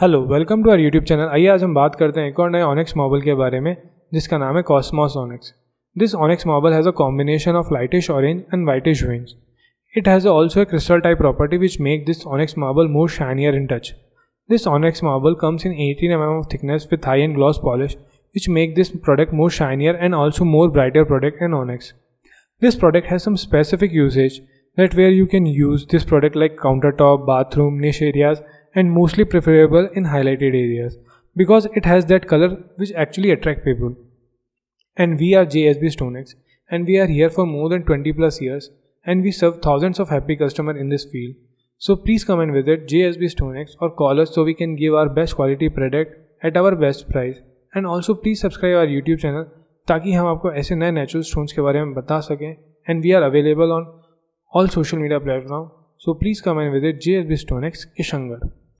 Hello welcome to our YouTube channel आइए आज हम बात करते हैं एक और नए ऑनिक्स मॉबल के बारे में जिसका नाम है Cosmos Onyx this onyx marble has a combination of lightish orange and whitish wings it has also a crystal type property which make this onyx marble more shinier in touch this onyx marble comes in eighteen m m of thickness with high end gloss polish which make this product more shinier and also more brighter product and onyx this product has some specific that where you can use this product like counter top bathroom niche areas and mostly preferable in highlighted areas because it has that color which actually attract people. And we are JSB Stonex and we are here for more than 20 plus years and we serve thousands of happy customers in this field. So please come and visit JSB Stonex or call us so we can give our best quality product at our best price. And also please subscribe our YouTube channel ताकि हम आपको ऐसे नए natural stones के बारे में बता सकें and we are available on all social media platform so please come and visit J S B Kishangarh